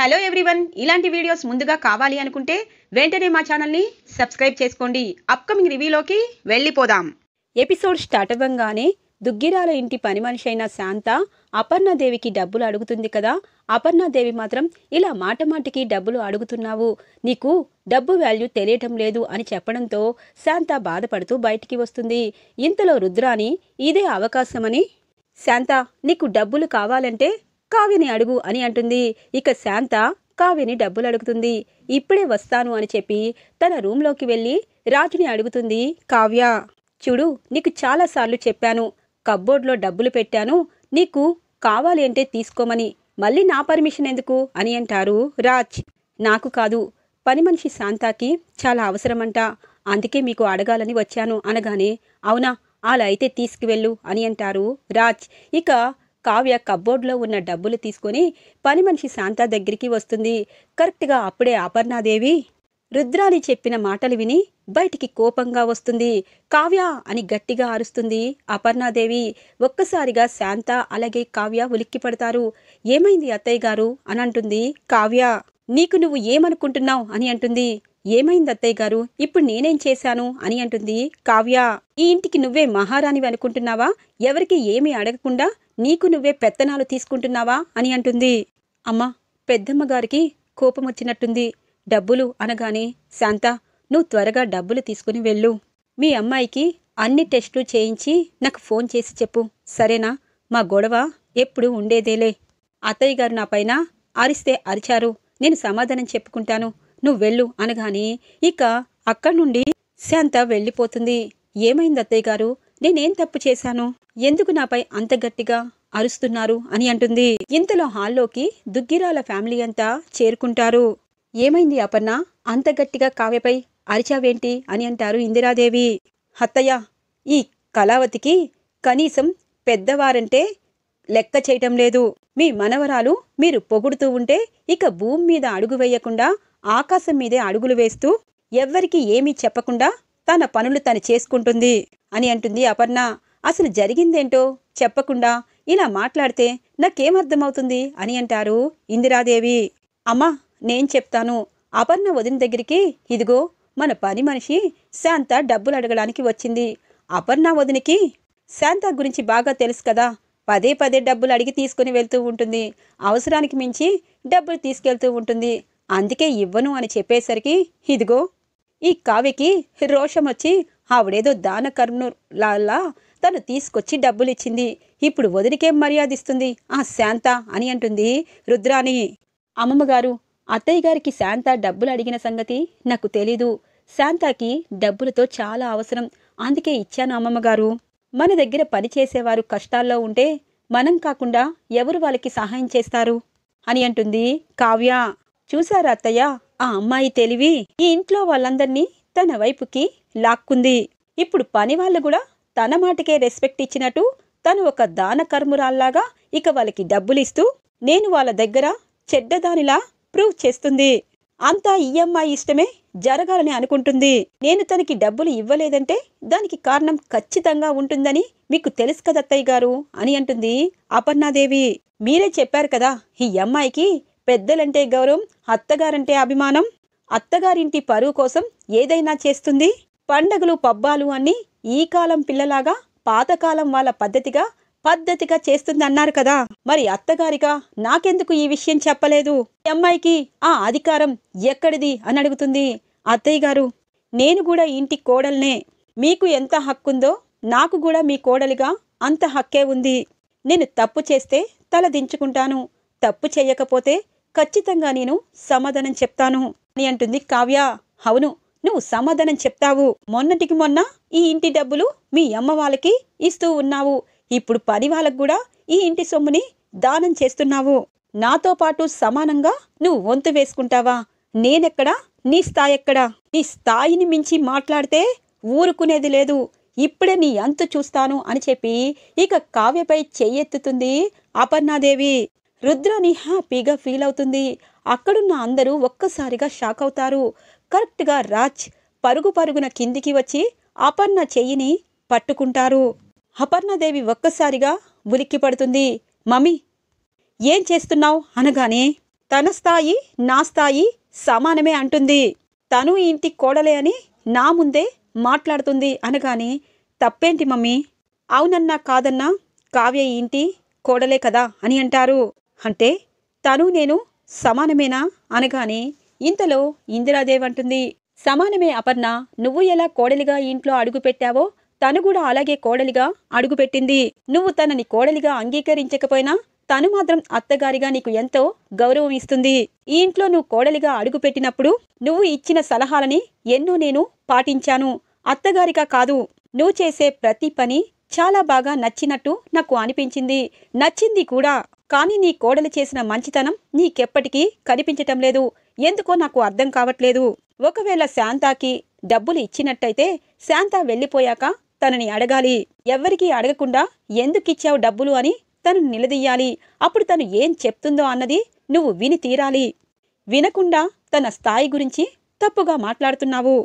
hello everyone ఇలాంటి videos ముందుగా కావాలి అనుకుంటే వెంటనే మా ఛానల్ని సబ్స్క్రైబ్ చేసుకోండి అప్కమింగ్ రివ్యూలోకి వెళ్ళిపోదాం ఎపిసోడ్ స్టార్ట్ అవ్వంగానే దుగ్గిరాల ఇంటి పని మనిషి అయిన శాంత అపర్ణాదేవికి డబ్బులు అడుగుతుంది కదా అపర్ణాదేవి మాత్రం ఇలా మాట మాటికి డబ్బులు అడుగుతున్నావు నీకు డబ్బు వాల్యూ తెలియటం లేదు అని చెప్పడంతో శాంత బాధపడుతూ బయటికి వస్తుంది ఇంతలో రుద్రాని ఇదే అవకాశమని శాంత నీకు డబ్బులు కావాలంటే కావ్యని అడుగు అని అంటుంది ఇక శాంత కావ్యని డబ్బులు అడుగుతుంది ఇప్పుడే వస్తాను అని చెప్పి తన రూంలోకి వెళ్ళి రాజుని అడుగుతుంది కావ్య చూడు నీకు చాలాసార్లు చెప్పాను కబ్బోర్డ్లో డబ్బులు పెట్టాను నీకు కావాలి అంటే తీసుకోమని మళ్ళీ నా పర్మిషన్ ఎందుకు అని అంటారు రాజ్ నాకు కాదు పని మనిషి శాంతాకి చాలా అవసరమంట అందుకే మీకు అడగాలని వచ్చాను అనగానే అవునా అలా అయితే తీసుకువెళ్ళు అని అంటారు రాజ్ ఇక కావ్య కబ్బోర్డ్లో ఉన్న డబ్బులు తీసుకుని పని మనిషి శాంత దగ్గరికి వస్తుంది కరెక్ట్గా అప్పుడే అపర్ణాదేవి రుద్రాని చెప్పిన మాటలు విని బయటికి కోపంగా వస్తుంది కావ్య అని గట్టిగా అరుస్తుంది అపర్ణాదేవి ఒక్కసారిగా శాంత అలాగే కావ్య ఉలిక్కి పడతారు ఏమైంది అత్తయ్య గారు అని అంటుంది కావ్య నీకు నువ్వు ఏమనుకుంటున్నావు అని అంటుంది ఏమైంది అత్తయ్య గారు ఇప్పుడు నేనేం చేశాను అని అంటుంది కావ్య ఈ ఇంటికి నువ్వే మహారాణివి అనుకుంటున్నావా ఎవరికి ఏమీ అడగకుండా నీకు నువ్వే పెత్తనాలు తీసుకుంటున్నావా అని అంటుంది అమ్మా పెద్దమ్మ గారికి కోపం వచ్చినట్టుంది డబ్బులు అనగానే శాంత నువ్వు త్వరగా డబ్బులు తీసుకుని వెళ్ళు మీ అమ్మాయికి అన్ని టెస్టులు చేయించి నాకు ఫోన్ చేసి చెప్పు సరేనా మా గొడవ ఎప్పుడు ఉండేదేలే అత్తయ్య గారు నా అరిస్తే అరిచారు నేను సమాధానం చెప్పుకుంటాను నువ్వు వెళ్ళు అనగానే ఇక అక్కడి నుండి శాంత వెళ్ళిపోతుంది ఏమైంది అత్తయ్య గారు నేనేం తప్పు చేశాను ఎందుకు నాపై అంత గట్టిగా అరుస్తున్నారు అని అంటుంది ఇంతలో హాల్లోకి దుగ్గిరాల ఫ్యామిలీ అంతా చేరుకుంటారు ఏమైంది అపర్ణ అంత గట్టిగా కావ్యపై అరిచావేంటి అని అంటారు ఇందిరాదేవి అత్తయ్య ఈ కళావతికి కనీసం పెద్దవారంటే లెక్క చేయటం లేదు మీ మనవరాలు మీరు పొగుడుతూ ఉంటే ఇక భూమి మీద అడుగు వేయకుండా ఆకాశం మీదే అడుగులు వేస్తూ ఎవ్వరికీ ఏమీ చెప్పకుండా తన పనులు తను చేసుకుంటుంది అని అంటుంది అపర్ణ అసలు జరిగిందేంటో చెప్పకుండా ఇలా మాట్లాడితే నాకేమర్థమవుతుంది అని అంటారు ఇందిరాదేవి అమ్మా నేను చెప్తాను అపర్ణ వదిన దగ్గరికి ఇదిగో మన పని మనిషి శాంత డబ్బులు అడగడానికి వచ్చింది అపర్ణ వదినికి శాంత గురించి బాగా తెలుసు కదా పదే పదే డబ్బులు అడిగి తీసుకుని వెళ్తూ ఉంటుంది అవసరానికి మించి డబ్బులు తీసుకెళ్తూ ఉంటుంది అందుకే ఇవ్వను అని చెప్పేసరికి ఇదిగో ఈ కావ్యకి రోషం వచ్చి ఆవిడేదో దాన లాల్లా తను తీసుకొచ్చి డబ్బులిచ్చింది ఇప్పుడు వదిలికేం మర్యాదిస్తుంది ఆ శాంత అని అంటుంది రుద్రాణి అమ్మమ్మగారు అత్తయ్య గారికి శాంత డబ్బులు అడిగిన సంగతి నాకు తెలీదు శాంతకి డబ్బులతో చాలా అవసరం అందుకే ఇచ్చాను అమ్మమ్మగారు మన దగ్గర పనిచేసేవారు కష్టాల్లో ఉంటే మనం కాకుండా ఎవరు వాళ్ళకి సహాయం చేస్తారు అని అంటుంది కావ్య చూశారా అత్తయ్య ఆ అమ్మాయి తెలివి ఈ ఇంట్లో వాళ్ళందరినీ తన వైపుకి లాక్కుంది ఇప్పుడు పని వాళ్ళు కూడా తన మాటకే రెస్పెక్ట్ ఇచ్చినట్టు తను ఒక దాన కర్మురాల్లాగా ఇక వాళ్ళకి డబ్బులిస్తూ నేను వాళ్ళ దగ్గర చెడ్డదానిలా ప్రూవ్ చేస్తుంది అంతా ఈ అమ్మాయి ఇష్టమే జరగాలని అనుకుంటుంది నేను తనకి డబ్బులు ఇవ్వలేదంటే దానికి కారణం ఖచ్చితంగా ఉంటుందని మీకు తెలుసు కదత్తయ్య గారు అని అంటుంది అపర్ణాదేవి మీరే చెప్పారు కదా ఈ అమ్మాయికి పెద్దలంటే గౌరవం అత్తగారంటే అభిమానం అత్తగారింటి పరువు కోసం ఏదైనా చేస్తుంది పండగలు పబ్బాలు అన్నీ ఈ కాలం పిల్లలాగా పాతకాలం వాళ్ళ పద్ధతిగా పద్ధతిగా చేస్తుందన్నారు కదా మరి అత్తగారిగా నాకెందుకు ఈ విషయం చెప్పలేదు అమ్మాయికి ఆ అధికారం ఎక్కడిది అని అడుగుతుంది అత్తయ్య గారు నేను కూడా ఇంటి కోడల్నే మీకు ఎంత హక్కుందో నాకు కూడా మీ కోడలిగా అంత హక్కే ఉంది నేను తప్పు చేస్తే తల దించుకుంటాను తప్పు చేయకపోతే ఖచ్చితంగా నేను సమాధానం చెప్తాను అని అంటుంది కావ్య అవును నువ్వు సమాధానం చెప్తావు మొన్నటికి మొన్న ఈ ఇంటి డబ్బులు మీ అమ్మ వాళ్ళకి ఇస్తూ ఉన్నావు ఇప్పుడు పది వాళ్ళకు కూడా ఈ ఇంటి సొమ్ముని దానం చేస్తున్నావు నాతో పాటు సమానంగా నువ్వు వంతు వేసుకుంటావా నేనెక్కడా నీ స్థాయి ఎక్కడా నీ స్థాయిని మించి మాట్లాడితే ఊరుకునేది లేదు ఇప్పుడే నీ అంతు చూస్తాను అని చెప్పి ఇక కావ్యపై చెయ్యెత్తుతుంది అపర్ణాదేవి రుద్రాని హ్యాపీగా ఫీల్ అవుతుంది అక్కడున్న అందరూ ఒక్కసారిగా షాక్ అవుతారు కరెక్ట్గా రాజ్ పరుగు పరుగున కిందికి వచ్చి అపర్ణ చెయ్యిని పట్టుకుంటారు అపర్ణదేవి ఒక్కసారిగా ఉలిక్కి పడుతుంది మమ్మీ ఏం చేస్తున్నావు అనగానే తన స్థాయి నా స్థాయి సమానమే అంటుంది తను ఇంటి కోడలే అని నా ముందే మాట్లాడుతుంది అనగానే తప్పేంటి మమ్మీ అవునన్నా కాదన్నా కావ్య ఇంటి కోడలే కదా అని అంటారు అంటే తను నేను సమానమేనా అనగానే ఇంతలో ఇందిరాదేవి అంటుంది సమానమే అపర్ణ నువ్వు ఎలా కోడలిగా ఇంట్లో అడుగుపెట్టావో తను కూడా అలాగే కోడలిగా అడుగుపెట్టింది నువ్వు తనని కోడలిగా అంగీకరించకపోయినా తను మాత్రం అత్తగారిగా నీకు ఎంతో గౌరవం ఇస్తుంది ఈ ఇంట్లో నువ్వు కోడలిగా అడుగుపెట్టినప్పుడు నువ్వు ఇచ్చిన సలహాలని ఎన్నో నేను పాటించాను అత్తగారిగా కాదు నువ్వు చేసే ప్రతి పని చాలా బాగా నచ్చినట్టు నాకు అనిపించింది నచ్చింది కూడా కానీ నీ కోడలు చేసిన మంచితనం నీకెప్పటికీ కనిపించటం లేదు ఎందుకో నాకు అర్థం కావట్లేదు ఒకవేళ శాంతాకి డబ్బులు ఇచ్చినట్టయితే శాంత వెళ్ళిపోయాక తనని అడగాలి ఎవ్వరికీ అడగకుండా ఎందుకిచ్చావు డబ్బులు అని తను నిలదీయాలి అప్పుడు తను ఏం చెప్తుందో అన్నది నువ్వు విని తీరాలి వినకుండా తన స్థాయి గురించి తప్పుగా మాట్లాడుతున్నావు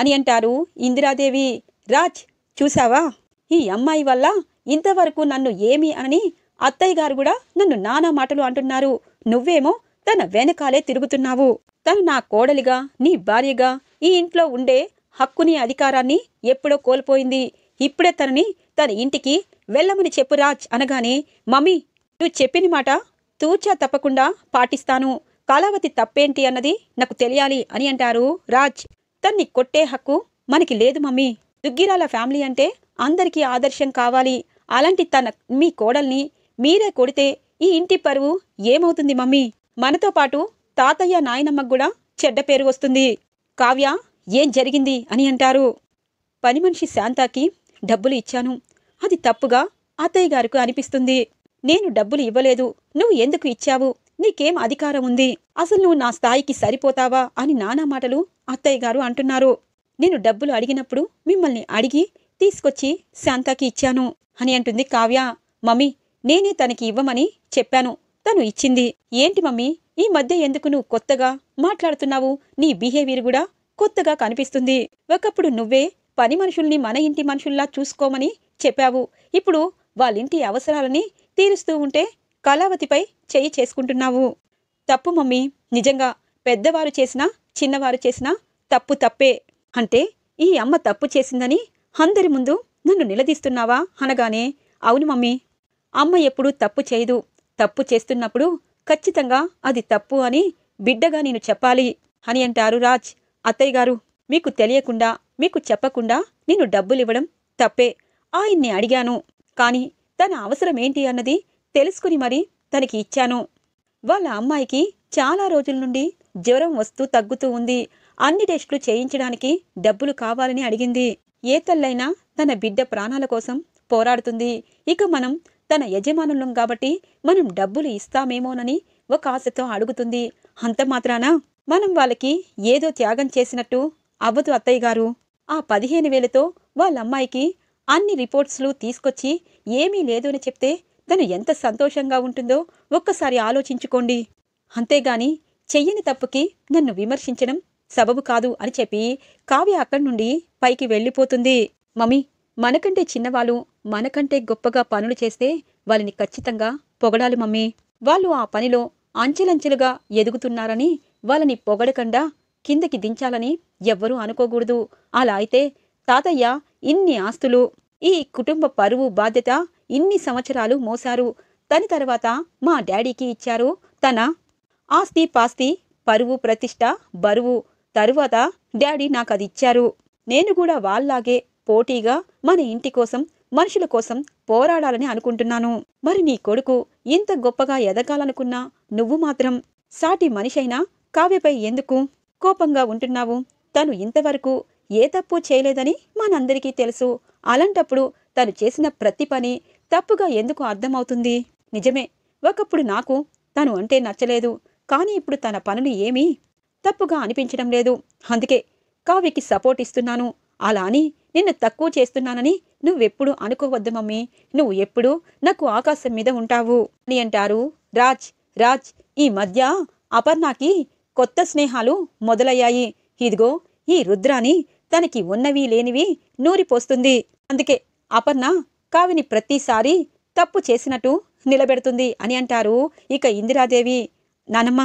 అని అంటారు ఇందిరాదేవి రాజ్ చూసావా ఈ అమ్మాయి వల్ల ఇంతవరకు నన్ను ఏమి అని అత్తయ్య గారు కూడా నన్ను నానా మాటలు అంటున్నారు నువ్వేమో తన వెనకాలే తిరుగుతున్నావు తను నా కోడలిగా నీ భార్యగా ఈ ఇంట్లో ఉండే హక్కుని అధికారాన్ని ఎప్పుడో కోల్పోయింది ఇప్పుడే తనని తన ఇంటికి వెళ్ళమని చెప్పు రాజ్ అనగానే మమ్మీ నువ్వు చెప్పిన మాట తూచా తప్పకుండా పాటిస్తాను కళావతి తప్పేంటి అన్నది నాకు తెలియాలి అని అంటారు రాజ్ తన్ని కొట్టే హక్కు మనకి లేదు మమ్మీ దుగ్గిరాల ఫ్యామిలీ అంటే అందరికీ ఆదర్శం కావాలి అలాంటి తన మీ కోడల్ని మీరే కొడితే ఈ ఇంటి పరువు ఏమవుతుంది మమ్మీ మనతో పాటు తాతయ్య నాయనమ్మకు కూడా చెడ్డ పేరు వస్తుంది కావ్య ఏం జరిగింది అని అంటారు పని మనిషి శాంతాకి డబ్బులు ఇచ్చాను అది తప్పుగా అత్తయ్య గారికి అనిపిస్తుంది నేను డబ్బులు ఇవ్వలేదు నువ్వు ఎందుకు ఇచ్చావు నీకేం అధికారం ఉంది అసలు నువ్వు నా స్థాయికి సరిపోతావా అని నానా మాటలు అత్తయ్య గారు అంటున్నారు నేను డబ్బులు అడిగినప్పుడు మిమ్మల్ని అడిగి తీసుకొచ్చి శాంతాకి ఇచ్చాను అని అంటుంది కావ్య మమ్మీ నేనే తనకి ఇవ్వమని చెప్పాను తను ఇచ్చింది ఏంటి మమ్మీ ఈ మధ్య ఎందుకు నువ్వు కొత్తగా మాట్లాడుతున్నావు నీ బిహేవియర్ కూడా కొత్తగా కనిపిస్తుంది ఒకప్పుడు నువ్వే పని మనుషుల్ని మన ఇంటి మనుషుల్లా చూసుకోమని చెప్పావు ఇప్పుడు వాళ్ళింటి అవసరాలని తీరుస్తూ ఉంటే కళావతిపై చేయి చేసుకుంటున్నావు తప్పు మమ్మీ నిజంగా పెద్దవారు చేసినా చిన్నవారు చేసినా తప్పు తప్పే అంటే ఈ అమ్మ తప్పు చేసిందని అందరి ముందు నన్ను నిలదీస్తున్నావా అనగానే అవును మమ్మీ అమ్మ ఎప్పుడు తప్పు చేయదు తప్పు చేస్తున్నప్పుడు ఖచ్చితంగా అది తప్పు అని బిడ్డగా నేను చెప్పాలి అని అంటారు రాజ్ అత్తయ్య గారు మీకు తెలియకుండా మీకు చెప్పకుండా నేను డబ్బులివ్వడం తప్పే ఆయన్ని అడిగాను కానీ తన అవసరం ఏంటి అన్నది తెలుసుకుని మరి తనకి ఇచ్చాను వాళ్ళ అమ్మాయికి చాలా రోజుల నుండి జ్వరం వస్తూ తగ్గుతూ ఉంది అన్ని టెస్టులు చేయించడానికి డబ్బులు కావాలని అడిగింది ఏ తల్లైనా తన బిడ్డ ప్రాణాల కోసం పోరాడుతుంది ఇక మనం తన యజమానులం కాబట్టి మనం డబ్బులు ఇస్తామేమోనని ఒక ఆశతో అడుగుతుంది అంత మాత్రాన మనం వాళ్ళకి ఏదో త్యాగం చేసినట్టు అవ్వదు అత్తయ్య గారు ఆ పదిహేను వేలతో వాళ్ళ అమ్మాయికి అన్ని రిపోర్ట్స్లు తీసుకొచ్చి ఏమీ లేదు అని చెప్తే తను ఎంత సంతోషంగా ఉంటుందో ఒక్కసారి ఆలోచించుకోండి అంతేగాని చెయ్యని తప్పుకి నన్ను విమర్శించడం సబబు కాదు అని చెప్పి కావ్య అక్కడి నుండి పైకి వెళ్ళిపోతుంది మమ్మీ మనకంటే చిన్నవాళ్ళు మనకంటే గొప్పగా పనులు చేస్తే వాళ్ళని ఖచ్చితంగా పొగడాలి మమ్మీ వాళ్ళు ఆ పనిలో అంచెలంచెలుగా ఎదుగుతున్నారని వాళ్ళని పొగడకుండా కిందకి దించాలని ఎవ్వరూ అనుకోకూడదు అలా అయితే తాతయ్య ఇన్ని ఆస్తులు ఈ కుటుంబ పరువు బాధ్యత ఇన్ని సంవత్సరాలు మోసారు తని తర్వాత మా డాడీకి ఇచ్చారు తన ఆస్తి పాస్తి పరువు ప్రతిష్ట బరువు తరువాత డాడీ నాకు అది ఇచ్చారు నేను కూడా వాళ్ళలాగే పోటీగా మన ఇంటి కోసం మనుషుల కోసం పోరాడాలని అనుకుంటున్నాను మరి నీ కొడుకు ఇంత గొప్పగా ఎదగాలనుకున్నా నువ్వు మాత్రం సాటి మనిషైనా కావ్యపై ఎందుకు కోపంగా ఉంటున్నావు తను ఇంతవరకు ఏ తప్పు చేయలేదని మనందరికీ తెలుసు అలాంటప్పుడు తను చేసిన ప్రతి పని తప్పుగా ఎందుకు అర్థమవుతుంది నిజమే ఒకప్పుడు నాకు తను అంటే నచ్చలేదు కానీ ఇప్పుడు తన పనులు ఏమీ తప్పుగా అనిపించడం లేదు అందుకే కావ్యకి సపోర్ట్ ఇస్తున్నాను అలా అని నిన్ను తక్కువ చేస్తున్నానని నువ్వెప్పుడు అనుకోవద్దు మమ్మీ నువ్వు ఎప్పుడు నాకు ఆకాశం మీద ఉంటావు అని అంటారు రాజ్ రాజ్ ఈ మధ్య అపర్ణకి కొత్త స్నేహాలు మొదలయ్యాయి ఇదిగో ఈ రుద్రాని తనకి ఉన్నవి లేనివి నూరిపోస్తుంది అందుకే అపర్ణ కావిని ప్రతిసారి తప్పు చేసినట్టు నిలబెడుతుంది అని అంటారు ఇక ఇందిరాదేవి నానమ్మ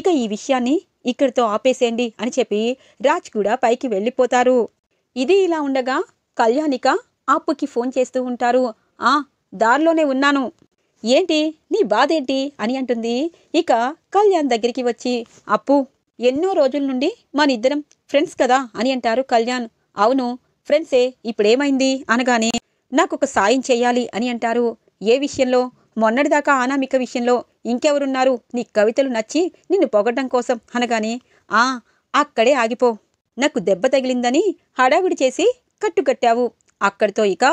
ఇక ఈ విషయాన్ని ఇక్కడితో ఆపేసేయండి అని చెప్పి రాజ్ కూడా పైకి వెళ్ళిపోతారు ఇది ఇలా ఉండగా కళ్యాణిక అప్పుకి ఫోన్ చేస్తూ ఉంటారు ఆ దారిలోనే ఉన్నాను ఏంటి నీ బాధేంటి అని అంటుంది ఇక కళ్యాణ్ దగ్గరికి వచ్చి అప్పు ఎన్నో రోజుల నుండి మన ఇద్దరం ఫ్రెండ్స్ కదా అని అంటారు కళ్యాణ్ అవును ఫ్రెండ్సే ఇప్పుడేమైంది అనగానే నాకు ఒక సాయం చేయాలి అని అంటారు ఏ విషయంలో మొన్నటిదాకా అనామిక విషయంలో ఇంకెవరున్నారు నీ కవితలు నచ్చి నిన్ను పొగడ్డం కోసం అనగానే ఆ అక్కడే ఆగిపో నాకు దెబ్బ తగిలిందని హడావిడి చేసి కట్టుకట్టావు అక్కడితో ఇక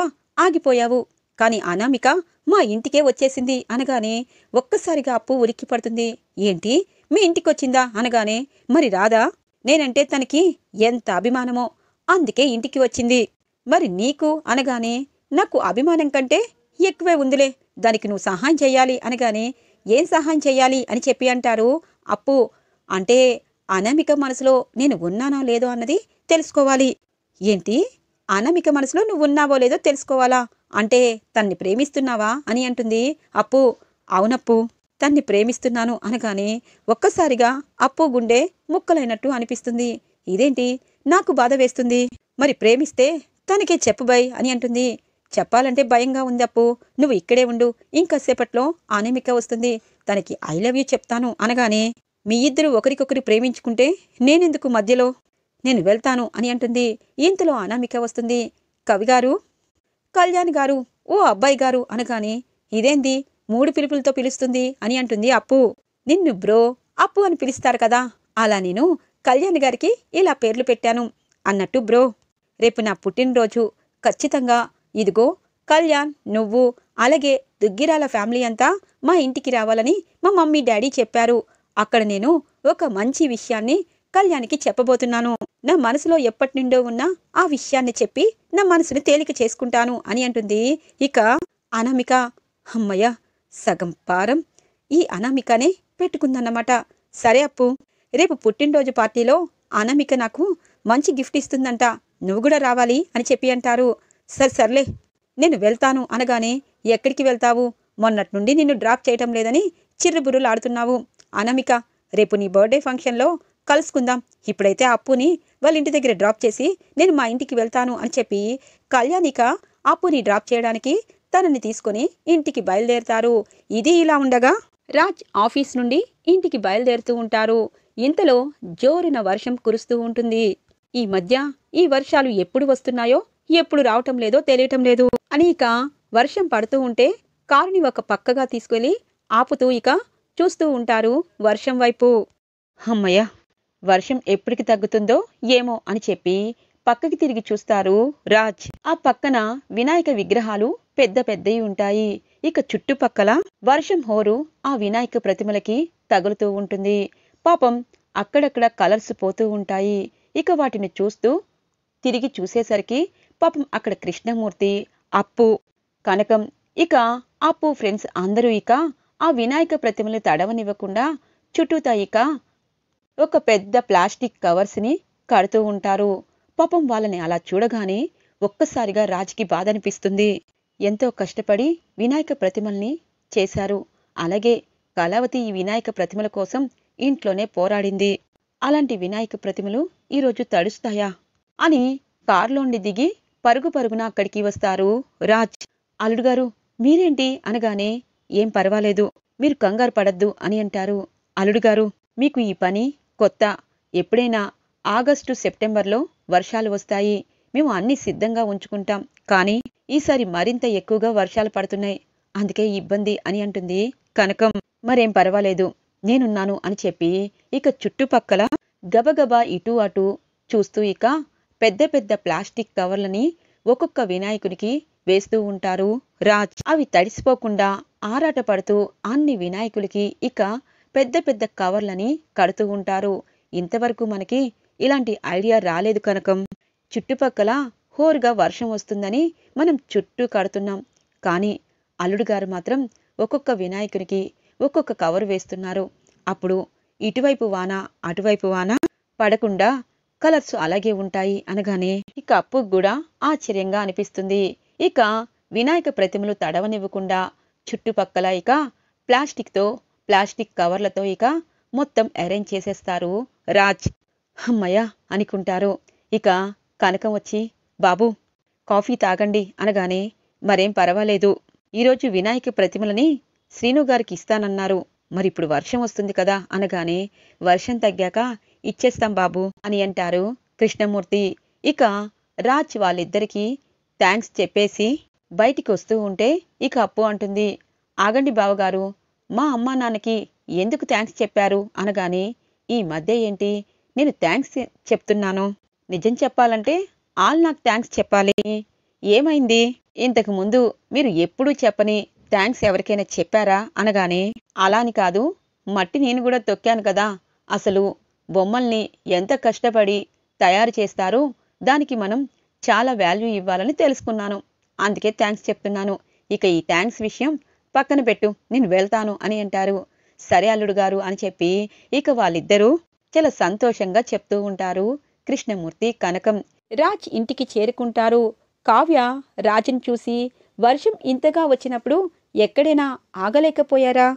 ఆగిపోయావు కానీ అనామిక మా ఇంటికే వచ్చేసింది అనగానే ఒక్కసారిగా అప్పు ఉరికి పడుతుంది ఏంటి మీ ఇంటికి వచ్చిందా అనగానే మరి రాదా నేనంటే తనకి ఎంత అభిమానమో అందుకే ఇంటికి వచ్చింది మరి నీకు అనగానే నాకు అభిమానం కంటే ఎక్కువే ఉందిలే దానికి నువ్వు సహాయం చేయాలి అనగానే ఏం సహాయం చేయాలి అని చెప్పి అంటారు అప్పు అంటే అనామిక మనసులో నేను ఉన్నానో లేదో అన్నది తెలుసుకోవాలి ఏంటి అనామిక మనసులో నువ్వు ఉన్నావో లేదో తెలుసుకోవాలా అంటే తన్ని ప్రేమిస్తున్నావా అని అంటుంది అప్పు అవునప్పు తన్ని ప్రేమిస్తున్నాను అనగానే ఒక్కసారిగా అప్పు గుండె ముక్కలైనట్టు అనిపిస్తుంది ఇదేంటి నాకు బాధ వేస్తుంది మరి ప్రేమిస్తే తనకే చెప్పబై అని అంటుంది చెప్పాలంటే భయంగా ఉంది అప్పు నువ్వు ఇక్కడే ఉండు ఇంకాసేపట్లో అనేమిక వస్తుంది తనకి ఐ లవ్ యూ చెప్తాను అనగానే మీ ఇద్దరు ఒకరికొకరు ప్రేమించుకుంటే నేనెందుకు మధ్యలో నేను వెళ్తాను అని అంటుంది ఇంతలో అనామిక వస్తుంది కవిగారు కళ్యాణ్ గారు ఓ అబ్బాయి గారు అనగానే ఇదేంది మూడు పిలుపులతో పిలుస్తుంది అని అంటుంది అప్పు నిన్ను బ్రో అప్పు అని పిలుస్తారు కదా అలా నేను కళ్యాణ్ గారికి ఇలా పేర్లు పెట్టాను అన్నట్టు బ్రో రేపు నా పుట్టినరోజు ఖచ్చితంగా ఇదిగో కళ్యాణ్ నువ్వు అలాగే దుగ్గిరాల ఫ్యామిలీ అంతా మా ఇంటికి రావాలని మా మమ్మీ డాడీ చెప్పారు అక్కడ నేను ఒక మంచి విషయాన్ని కళ్యాణికి చెప్పబోతున్నాను నా మనసులో ఎప్పటి నుండో ఉన్న ఆ విషయాన్ని చెప్పి నా మనసుని తేలిక చేసుకుంటాను అని అంటుంది ఇక అనామిక అమ్మయ్య సగం పారం ఈ అనామికనే పెట్టుకుందన్నమాట సరే అప్పు రేపు పుట్టినరోజు పార్టీలో అనామిక నాకు మంచి గిఫ్ట్ ఇస్తుందంట నువ్వు కూడా రావాలి అని చెప్పి అంటారు సరే సర్లే నేను వెళ్తాను అనగానే ఎక్కడికి వెళ్తావు మొన్నటి నుండి నిన్ను డ్రాప్ చేయటం లేదని ఆడుతున్నావు అనమిక రేపు నీ బర్త్డే ఫంక్షన్లో కలుసుకుందాం ఇప్పుడైతే అప్పుని వాళ్ళ ఇంటి దగ్గర డ్రాప్ చేసి నేను మా ఇంటికి వెళ్తాను అని చెప్పి కళ్యాణిక అప్పుని డ్రాప్ చేయడానికి తనని తీసుకుని ఇంటికి బయలుదేరుతారు ఇది ఇలా ఉండగా రాజ్ ఆఫీస్ నుండి ఇంటికి బయలుదేరుతూ ఉంటారు ఇంతలో జోరున వర్షం కురుస్తూ ఉంటుంది ఈ మధ్య ఈ వర్షాలు ఎప్పుడు వస్తున్నాయో ఎప్పుడు రావటం లేదో తెలియటం లేదు అని ఇక వర్షం పడుతూ ఉంటే కారుని ఒక పక్కగా తీసుకెళ్లి ఆపుతూ ఇక చూస్తూ ఉంటారు వర్షం వైపు అమ్మయ్య వర్షం ఎప్పటికి తగ్గుతుందో ఏమో అని చెప్పి పక్కకి తిరిగి చూస్తారు రాజ్ ఆ పక్కన వినాయక విగ్రహాలు పెద్ద పెద్దవి ఉంటాయి ఇక చుట్టుపక్కల వర్షం హోరు ఆ వినాయక ప్రతిమలకి తగులుతూ ఉంటుంది పాపం అక్కడక్కడ కలర్స్ పోతూ ఉంటాయి ఇక వాటిని చూస్తూ తిరిగి చూసేసరికి పాపం అక్కడ కృష్ణమూర్తి అప్పు కనకం ఇక అప్పు ఫ్రెండ్స్ అందరూ ఇక ఆ వినాయక ప్రతిమలు తడవనివ్వకుండా చుట్టూ ఇక ఒక పెద్ద ప్లాస్టిక్ కవర్స్ని కడుతూ ఉంటారు పాపం వాళ్ళని అలా చూడగానే ఒక్కసారిగా రాజుకి బాధ అనిపిస్తుంది ఎంతో కష్టపడి వినాయక ప్రతిమల్ని చేశారు అలాగే కళావతి ఈ వినాయక ప్రతిమల కోసం ఇంట్లోనే పోరాడింది అలాంటి వినాయక ప్రతిమలు ఈరోజు తడుస్తాయా అని కారులోండి దిగి పరుగు పరుగున అక్కడికి వస్తారు రాజ్ అల్లుడుగారు మీరేంటి అనగానే ఏం పర్వాలేదు మీరు కంగారు పడద్దు అని అంటారు అల్లుడుగారు మీకు ఈ పని కొత్త ఎప్పుడైనా ఆగస్టు సెప్టెంబర్లో వర్షాలు వస్తాయి మేము అన్ని సిద్ధంగా ఉంచుకుంటాం కానీ ఈసారి మరింత ఎక్కువగా వర్షాలు పడుతున్నాయి అందుకే ఇబ్బంది అని అంటుంది కనకం మరేం పర్వాలేదు నేనున్నాను అని చెప్పి ఇక చుట్టుపక్కల గబగబా ఇటు అటు చూస్తూ ఇక పెద్ద పెద్ద ప్లాస్టిక్ కవర్లని ఒక్కొక్క వినాయకునికి వేస్తూ ఉంటారు రాజ్ అవి తడిసిపోకుండా ఆరాటపడుతూ అన్ని వినాయకులకి ఇక పెద్ద పెద్ద కవర్లని కడుతూ ఉంటారు ఇంతవరకు మనకి ఇలాంటి ఐడియా రాలేదు కనకం చుట్టుపక్కల హోరుగా వర్షం వస్తుందని మనం చుట్టూ కడుతున్నాం కానీ అల్లుడు గారు మాత్రం ఒక్కొక్క వినాయకునికి ఒక్కొక్క కవర్ వేస్తున్నారు అప్పుడు ఇటువైపు వాన అటువైపు వాన పడకుండా కలర్స్ అలాగే ఉంటాయి అనగానే ఇక అప్పుకు కూడా ఆశ్చర్యంగా అనిపిస్తుంది ఇక వినాయక ప్రతిమలు తడవనివ్వకుండా చుట్టుపక్కల ఇక ప్లాస్టిక్తో ప్లాస్టిక్ కవర్లతో ఇక మొత్తం అరేంజ్ చేసేస్తారు రాజ్ అమ్మయ్య అనుకుంటారు ఇక కనకం వచ్చి బాబు కాఫీ తాగండి అనగానే మరేం పర్వాలేదు ఈరోజు వినాయక ప్రతిమలని శ్రీను గారికి ఇస్తానన్నారు మరిప్పుడు వర్షం వస్తుంది కదా అనగానే వర్షం తగ్గాక ఇచ్చేస్తాం బాబు అని అంటారు కృష్ణమూర్తి ఇక రాజ్ వాళ్ళిద్దరికీ థ్యాంక్స్ చెప్పేసి బయటికి వస్తూ ఉంటే ఇక అప్పు అంటుంది ఆగండి బావగారు మా అమ్మా నాన్నకి ఎందుకు థ్యాంక్స్ చెప్పారు అనగాని ఈ మధ్య ఏంటి నేను థ్యాంక్స్ చెప్తున్నాను నిజం చెప్పాలంటే ఆల్ నాకు థ్యాంక్స్ చెప్పాలి ఏమైంది ఇంతకు ముందు మీరు ఎప్పుడూ చెప్పని థ్యాంక్స్ ఎవరికైనా చెప్పారా అనగానే అలాని కాదు మట్టి నేను కూడా తొక్కాను కదా అసలు బొమ్మల్ని ఎంత కష్టపడి తయారు చేస్తారో దానికి మనం చాలా వాల్యూ ఇవ్వాలని తెలుసుకున్నాను అందుకే థ్యాంక్స్ చెప్తున్నాను ఇక ఈ థ్యాంక్స్ విషయం పక్కన పెట్టు నేను వెళ్తాను అని అంటారు సరే అల్లుడు గారు అని చెప్పి ఇక వాళ్ళిద్దరూ చాలా సంతోషంగా చెప్తూ ఉంటారు కృష్ణమూర్తి కనకం రాజ్ ఇంటికి చేరుకుంటారు కావ్య రాజును చూసి వర్షం ఇంతగా వచ్చినప్పుడు ఎక్కడైనా ఆగలేకపోయారా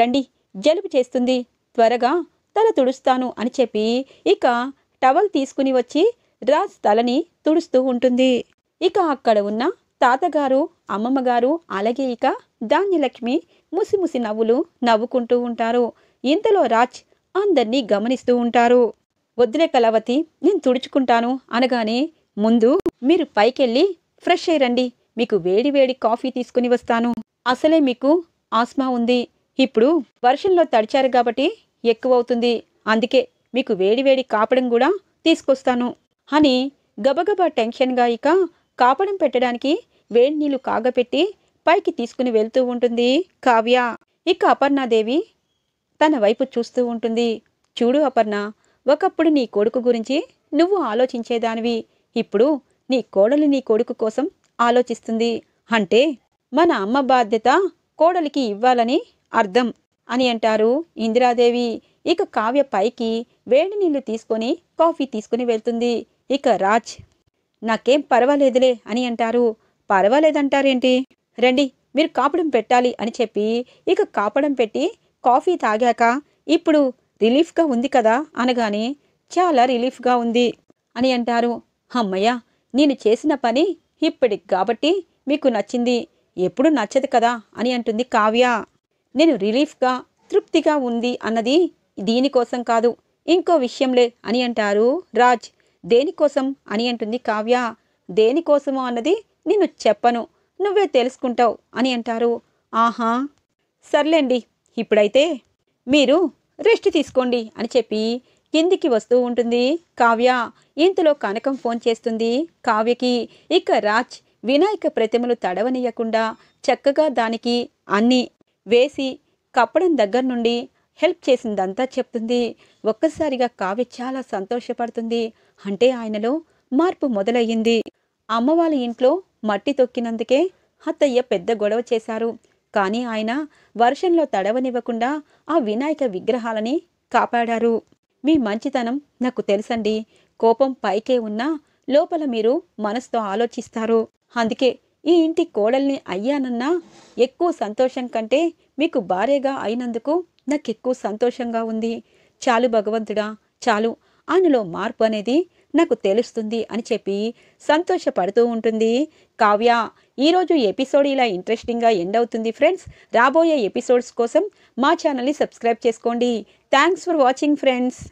రండి జలుబు చేస్తుంది త్వరగా తల తుడుస్తాను అని చెప్పి ఇక టవల్ తీసుకుని వచ్చి రాజ్ తలని తుడుస్తూ ఉంటుంది ఇక అక్కడ ఉన్న తాతగారు అమ్మమ్మగారు అలాగే ఇక ధాన్యలక్ష్మి ముసిముసి నవ్వులు నవ్వుకుంటూ ఉంటారు ఇంతలో రాజ్ అందర్నీ గమనిస్తూ ఉంటారు వద్దులే కలవతి నేను తుడుచుకుంటాను అనగానే ముందు మీరు పైకెళ్ళి ఫ్రెష్ అయ్యి మీకు వేడి వేడి కాఫీ తీసుకుని వస్తాను అసలే మీకు ఆస్మా ఉంది ఇప్పుడు వర్షంలో తడిచారు కాబట్టి ఎక్కువవుతుంది అందుకే మీకు వేడివేడి కాపడం కూడా తీసుకొస్తాను అని గబగబా టెన్షన్గా ఇక కాపడం పెట్టడానికి వేడి నీళ్లు కాగపెట్టి పైకి తీసుకుని వెళ్తూ ఉంటుంది కావ్య ఇక అపర్ణాదేవి తన వైపు చూస్తూ ఉంటుంది చూడు అపర్ణ ఒకప్పుడు నీ కొడుకు గురించి నువ్వు ఆలోచించేదానివి ఇప్పుడు నీ కోడలు నీ కొడుకు కోసం ఆలోచిస్తుంది అంటే మన అమ్మ బాధ్యత కోడలికి ఇవ్వాలని అర్థం అని అంటారు ఇందిరాదేవి ఇక కావ్య పైకి వేడి నీళ్లు తీసుకొని కాఫీ తీసుకుని వెళ్తుంది ఇక రాజ్ నాకేం పర్వాలేదులే అని అంటారు పర్వాలేదంటారేంటి రండి మీరు కాపడం పెట్టాలి అని చెప్పి ఇక కాపడం పెట్టి కాఫీ తాగాక ఇప్పుడు రిలీఫ్గా ఉంది కదా అనగానే చాలా రిలీఫ్గా ఉంది అని అంటారు అమ్మయ్య నేను చేసిన పని ఇప్పటికి కాబట్టి మీకు నచ్చింది ఎప్పుడు నచ్చదు కదా అని అంటుంది కావ్య నేను రిలీఫ్గా తృప్తిగా ఉంది అన్నది దీనికోసం కాదు ఇంకో విషయంలే అని అంటారు రాజ్ దేనికోసం అని అంటుంది కావ్య దేనికోసమో అన్నది నేను చెప్పను నువ్వే తెలుసుకుంటావు అని అంటారు ఆహా సర్లేండి ఇప్పుడైతే మీరు రెస్ట్ తీసుకోండి అని చెప్పి కిందికి వస్తూ ఉంటుంది కావ్య ఇంతలో కనకం ఫోన్ చేస్తుంది కావ్యకి ఇక రాజ్ వినాయక ప్రతిమలు తడవనీయకుండా చక్కగా దానికి అన్ని వేసి కప్పడం దగ్గర నుండి హెల్ప్ చేసిందంతా చెప్తుంది ఒక్కసారిగా కావ్య చాలా సంతోషపడుతుంది అంటే ఆయనలో మార్పు మొదలయ్యింది అమ్మవాళ్ళ ఇంట్లో మట్టి తొక్కినందుకే అత్తయ్య పెద్ద గొడవ చేశారు కానీ ఆయన వర్షంలో తడవనివ్వకుండా ఆ వినాయక విగ్రహాలని కాపాడారు మీ మంచితనం నాకు తెలుసండి కోపం పైకే ఉన్నా లోపల మీరు మనసుతో ఆలోచిస్తారు అందుకే ఈ ఇంటి కోడల్ని అయ్యానన్నా ఎక్కువ సంతోషం కంటే మీకు భార్యగా అయినందుకు నాకు ఎక్కువ సంతోషంగా ఉంది చాలు భగవంతుడా చాలు ఆయనలో మార్పు అనేది నాకు తెలుస్తుంది అని చెప్పి సంతోషపడుతూ ఉంటుంది కావ్య ఈరోజు ఎపిసోడ్ ఇలా ఇంట్రెస్టింగ్గా ఎండ్ అవుతుంది ఫ్రెండ్స్ రాబోయే ఎపిసోడ్స్ కోసం మా ఛానల్ని సబ్స్క్రైబ్ చేసుకోండి థ్యాంక్స్ ఫర్ వాచింగ్ ఫ్రెండ్స్